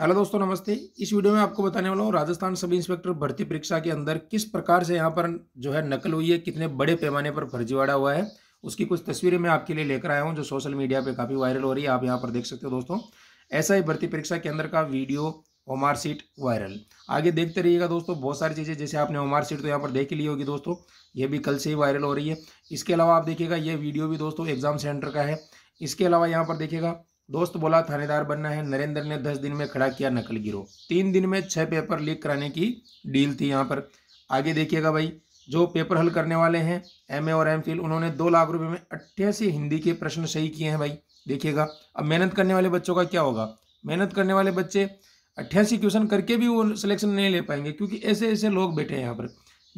hello दोस्तों नमस्ते इस वीडियो में आपको बताने वाला हूँ राजस्थान सब इंस्पेक्टर भर्ती परीक्षा के अंदर किस प्रकार से यहाँ पर जो है नकल हुई है कितने बड़े पैमाने पर फर्जीवाड़ा हुआ है उसकी कुछ तस्वीरें मैं आपके लिए लेकर आया हूँ जो सोशल मीडिया पे काफ़ी वायरल हो रही है आप यहाँ पर देख सकते हो दोस्तों ऐसा ही भर्ती परीक्षा के अंदर का वीडियो ओमार सीट वायरल आगे देखते रहिएगा दोस्तों बहुत सारी चीज़ें जैसे आपने ओमार सीट तो यहाँ पर देख ली होगी दोस्तों ये भी कल से ही वायरल हो रही है इसके अलावा आप देखिएगा ये वीडियो भी दोस्तों एग्जाम सेंटर का है इसके अलावा यहाँ पर देखिएगा दोस्त बोला थानेदार बनना है नरेंद्र ने दस दिन में खड़ा किया नकल गिरोह तीन दिन में छः पेपर लीक कराने की डील थी यहाँ पर आगे देखिएगा भाई जो पेपर हल करने वाले हैं एम और एम उन्होंने दो लाख रुपये में अट्ठासी हिंदी के प्रश्न सही किए हैं भाई देखिएगा अब मेहनत करने वाले बच्चों का क्या होगा मेहनत करने वाले बच्चे अट्ठासी क्वेश्चन करके भी वो सिलेक्शन नहीं ले पाएंगे क्योंकि ऐसे ऐसे लोग बैठे हैं यहाँ पर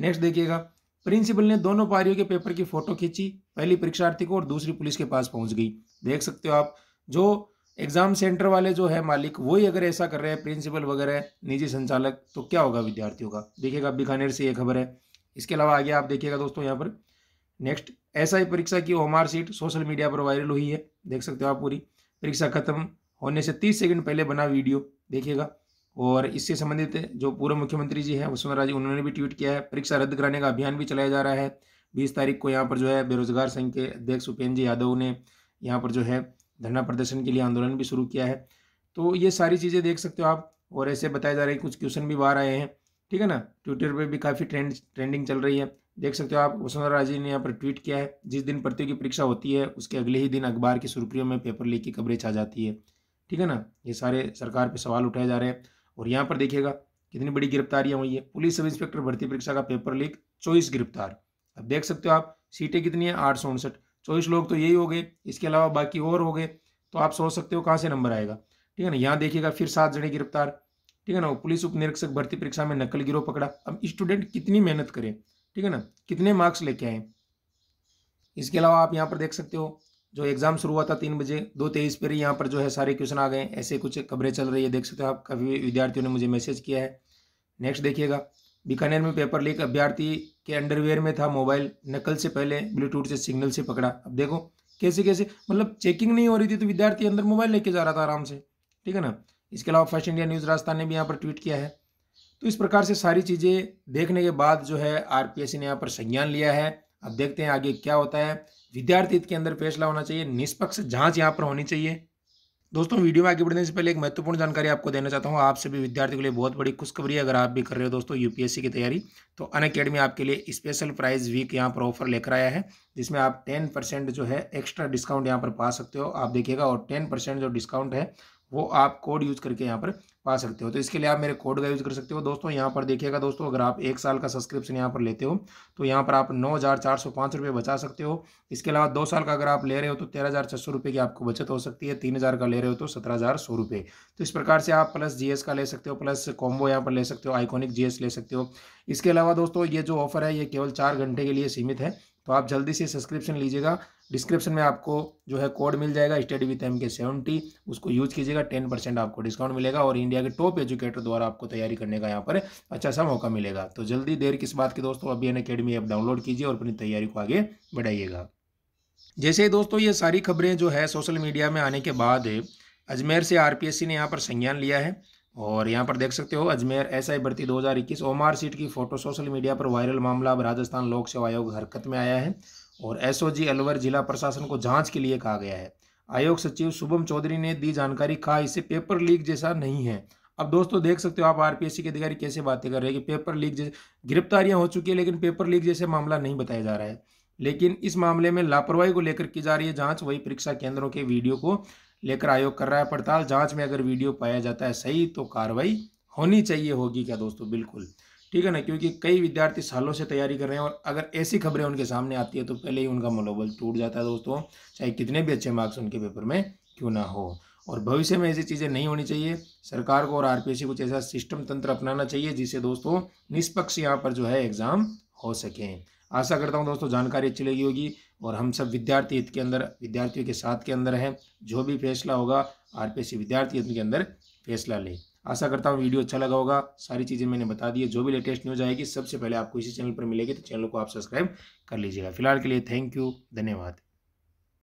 नेक्स्ट देखिएगा प्रिंसिपल ने दोनों पारियों के पेपर की फोटो खींची पहली परीक्षार्थी को और दूसरी पुलिस के पास पहुंच गई देख सकते हो आप जो एग्ज़ाम सेंटर वाले जो है मालिक वही अगर ऐसा कर रहे हैं प्रिंसिपल वगैरह निजी संचालक तो क्या होगा विद्यार्थियों का देखिएगा बीकानेर से ये खबर है इसके अलावा आगे आप देखिएगा दोस्तों यहाँ पर नेक्स्ट ऐसा ही परीक्षा की ओमार सीट सोशल मीडिया पर वायरल हुई है देख सकते हो आप पूरी परीक्षा खत्म होने से तीस सेकंड पहले बना वीडियो देखिएगा और इससे संबंधित जो पूर्व मुख्यमंत्री जी हैं वसुंधरा जी उन्होंने भी ट्वीट किया है परीक्षा रद्द कराने का अभियान भी चलाया जा रहा है बीस तारीख को यहाँ पर जो है बेरोजगार संघ के अध्यक्ष उपेन्द्र जी यादव ने यहाँ पर जो है धरना प्रदर्शन के लिए आंदोलन भी शुरू किया है तो ये सारी चीज़ें देख सकते हो आप और ऐसे बताए जा रहे हैं कुछ क्वेश्चन भी बाहर आए हैं ठीक है ना ट्विटर पर भी काफ़ी ट्रेंड ट्रेंडिंग चल रही है देख सकते हो आप वसुंधरा राजे ने यहाँ पर ट्वीट किया है जिस दिन प्रतियोगी परीक्षा होती है उसके अगले ही दिन अखबार की सुर्खियों में पेपर लीक की कवरेज आ जाती है ठीक है ना ये सारे सरकार पे सवाल उठाए जा रहे हैं और यहाँ पर देखिएगा कितनी बड़ी गिरफ्तारियाँ हुई है पुलिस सब इंस्पेक्टर भर्ती परीक्षा का पेपर लीक चौबीस गिरफ्तार अब देख सकते हो आप सीटें कितनी है आठ सौ उनसठ चौबीस लोग तो यही हो गए इसके अलावा बाकी और हो गए तो आप सोच सकते हो कहाँ से नंबर आएगा ठीक है ना यहाँ देखिएगा फिर सात जने गिरफ्तार ठीक है ना पुलिस उप निरीक्षक भर्ती परीक्षा में नकल गिरोह पकड़ा अब स्टूडेंट कितनी मेहनत करें ठीक है ना कितने मार्क्स लेके आए इसके अलावा आप यहाँ पर देख सकते हो जो एग्ज़ाम शुरू हुआ था तीन बजे दो तेईस पर ही यहाँ पर जो है सारे क्वेश्चन आ गए ऐसे कुछ खबरें चल रही है देख सकते हो आप कभी विद्यार्थियों ने मुझे मैसेज किया है नेक्स्ट देखिएगा बीकानेर में पेपर लीक अभ्यर्थी के अंडरवेयर में था मोबाइल नकल से पहले ब्लूटूथ से सिग्नल से पकड़ा अब देखो कैसे कैसे मतलब चेकिंग नहीं हो रही थी तो विद्यार्थी अंदर मोबाइल लेके जा रहा था आराम से ठीक है ना इसके अलावा फर्स्ट इंडिया न्यूज़ राजस्थान ने भी यहाँ पर ट्वीट किया है तो इस प्रकार से सारी चीज़ें देखने के बाद जो है आर ने यहाँ पर संज्ञान लिया है अब देखते हैं आगे क्या होता है विद्यार्थी के अंदर फैसला होना चाहिए निष्पक्ष जाँच यहाँ पर होनी चाहिए दोस्तों वीडियो में आगे बढ़ने से पहले एक महत्वपूर्ण जानकारी आपको देना चाहता हूँ आप सभी विद्यार्थियों के लिए बहुत बड़ी खुशखबरी है अगर आप भी कर रहे हो दोस्तों यूपीएससी की तैयारी तो अन अकेडमी आपके लिए स्पेशल प्राइज वीक यहाँ पर ऑफर लेकर आया है जिसमें आप टेन परसेंट जो है एक्स्ट्रा डिस्काउंट यहाँ पर पा सकते हो आप देखिएगा और टेन परसेंट जो डिस्काउंट है वो आप कोड यूज करके यहाँ पर पा सकते हो तो इसके लिए आप मेरे कोड का यूज कर सकते हो दोस्तों यहाँ पर देखिएगा दोस्तों अगर आप एक साल का सब्सक्रिप्शन यहाँ पर लेते हो तो यहाँ पर आप नौ हज़ार चार सौ पाँच रुपये बचा सकते हो इसके अलावा दो साल का अगर आप ले रहे हो तो तेरह हज़ार छः सौ रुपये की आपको बचत हो सकती है तीन हज़ार का ले रहे हो तो सत्रह हज़ार सौ रुपये तो इस प्रकार से आप प्लस जी का ले सकते हो प्लस कॉम्बो यहाँ पर ले सकते हो आइकॉनिक जी ले सकते हो इसके अलावा दोस्तों ये जो ऑफर है ये केवल चार घंटे के लिए सीमित है तो आप जल्दी से सब्सक्रिप्शन लीजिएगा डिस्क्रिप्शन में आपको जो है कोड मिल जाएगा study with M K seventy उसको यूज कीजिएगा टेन परसेंट आपको डिस्काउंट मिलेगा और इंडिया के टॉप एजुकेटर द्वारा आपको तैयारी करने का यहाँ पर अच्छा सा मौका मिलेगा तो जल्दी देर किस बात की दोस्तों अभी एन अकेडमी ऐप डाउनलोड कीजिए और अपनी तैयारी को आगे बढ़ाइएगा जैसे दोस्तों ये सारी खबरें जो है सोशल मीडिया में आने के बाद अजमेर से आर ने यहाँ पर संज्ञान लिया है और यहाँ पर देख सकते हो अजमेर एसआई भर्ती 2021 ओमार सीट की फोटो सोशल मीडिया पर वायरल मामला अब राजस्थान लोक सेवा आयोग हरकत में आया है और एसओजी अलवर जिला प्रशासन को जांच के लिए कहा गया है आयोग सचिव शुभम चौधरी ने दी जानकारी कहा इसे पेपर लीक जैसा नहीं है अब दोस्तों देख सकते हो आप आरपीएससी के अधिकारी कैसे बातें कर रहे हैं कि पेपर लीक जैसे गिरफ्तारियाँ हो चुकी है लेकिन पेपर लीक जैसे मामला नहीं बताया जा रहा है लेकिन इस मामले में लापरवाही को लेकर की जा रही है जांच वही परीक्षा केंद्रों के वीडियो को लेकर आयोग कर रहा है पड़ताल जांच में अगर वीडियो पाया जाता है सही तो कार्रवाई होनी चाहिए होगी क्या दोस्तों बिल्कुल ठीक है ना क्योंकि कई विद्यार्थी सालों से तैयारी कर रहे हैं और अगर ऐसी खबरें उनके सामने आती है तो पहले ही उनका मनोबल टूट जाता है दोस्तों चाहे कितने भी अच्छे मार्क्स उनके पेपर में क्यों ना हो और भविष्य में ऐसी चीज़ें नहीं होनी चाहिए सरकार को और आरपीएससी कुछ ऐसा सिस्टम तंत्र अपनाना चाहिए जिससे दोस्तों निष्पक्ष यहाँ पर जो है एग्ज़ाम हो सकें आशा करता हूँ दोस्तों जानकारी अच्छी लगी होगी और हम सब विद्यार्थी हित के अंदर विद्यार्थियों के साथ के अंदर हैं जो भी फैसला होगा आर विद्यार्थी हित के अंदर फैसला लें आशा करता हूँ वीडियो अच्छा लगा होगा सारी चीज़ें मैंने बता दी है जो भी लेटेस्ट न्यूज़ आएगी सबसे पहले आपको इसी चैनल पर मिलेगी तो चैनल को आप सब्सक्राइब कर लीजिएगा फिलहाल के लिए थैंक यू धन्यवाद